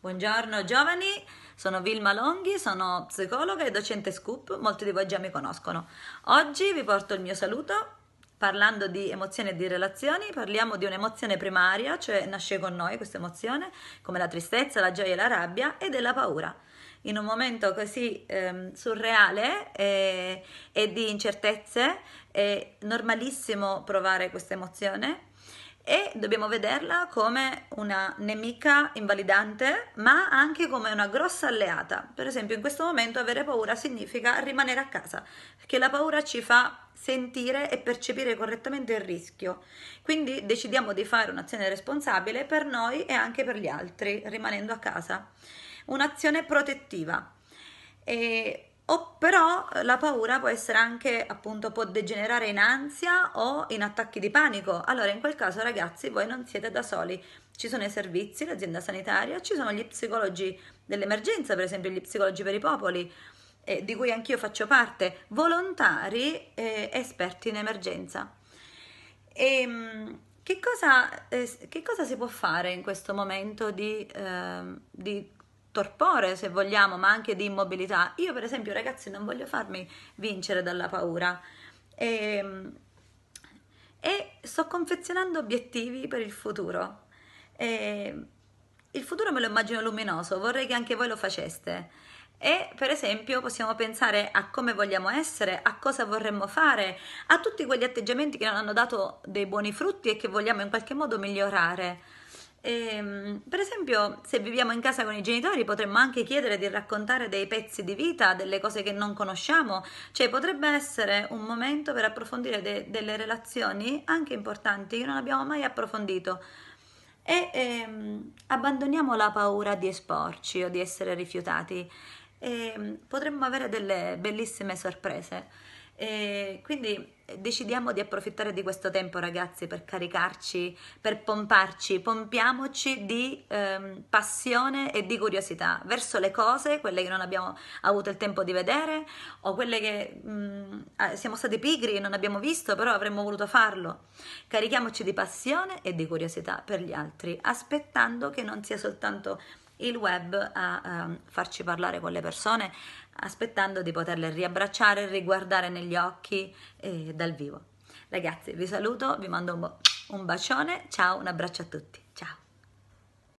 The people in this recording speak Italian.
Buongiorno giovani, sono Vilma Longhi, sono psicologa e docente Scoop, molti di voi già mi conoscono. Oggi vi porto il mio saluto, parlando di emozioni e di relazioni, parliamo di un'emozione primaria, cioè nasce con noi questa emozione, come la tristezza, la gioia e la rabbia, e della paura in un momento così ehm, surreale e, eh, e, di incertezze, è normalissimo provare questa emozione e dobbiamo vederla come una nemica invalidante, ma anche come una grossa alleata. Per esempio, in questo momento avere paura significa rimanere a casa, perché la paura ci fa sentire e percepire correttamente il rischio. Quindi decidiamo di fare un'azione responsabile per noi e anche per gli altri, rimanendo a casa un'azione protettiva. E, o però la paura può essere anche appunto può degenerare in ansia o in attacchi di panico. Allora in quel caso ragazzi voi non siete da soli. Ci sono i servizi, l'azienda sanitaria, ci sono gli psicologi dell'emergenza, per esempio gli psicologi per i popoli, eh, di cui anch'io faccio parte, volontari eh, esperti in emergenza. E, ehm, che, cosa, eh, che cosa si può fare in questo momento di, ehm, di torpore, se vogliamo, ma anche di immobilità. Io, per esempio, ragazzi, non voglio farmi vincere dalla paura. E, ehm, e sto confezionando obiettivi per il futuro. E, ehm, il futuro me lo immagino luminoso, vorrei che anche voi lo faceste. E per esempio possiamo pensare a come vogliamo essere, a cosa vorremmo fare, a tutti quegli atteggiamenti che non hanno dato dei buoni frutti e che vogliamo in qualche modo migliorare. E, ehm, per esempio, se viviamo in casa con i genitori, potremmo anche chiedere di raccontare dei pezzi di vita, delle cose che non conosciamo, cioè potrebbe essere un momento per approfondire de- delle relazioni anche importanti che non abbiamo mai approfondito. E ehm, abbandoniamo la paura di esporci o di essere rifiutati e ehm, potremmo avere delle bellissime sorprese. E quindi decidiamo di approfittare di questo tempo ragazzi per caricarci, per pomparci, pompiamoci di ehm, passione e di curiosità verso le cose, quelle che non abbiamo avuto il tempo di vedere o quelle che mh, mm, siamo stati pigri e non abbiamo visto però avremmo voluto farlo. Carichiamoci di passione e di curiosità per gli altri, aspettando che non sia soltanto il web a, a ehm, farci parlare con le persone, aspettando di poterle riabbracciare, riguardare negli occhi eh, dal vivo. Ragazzi, vi saluto, vi mando un, bo- un bacione, ciao, un abbraccio a tutti, ciao!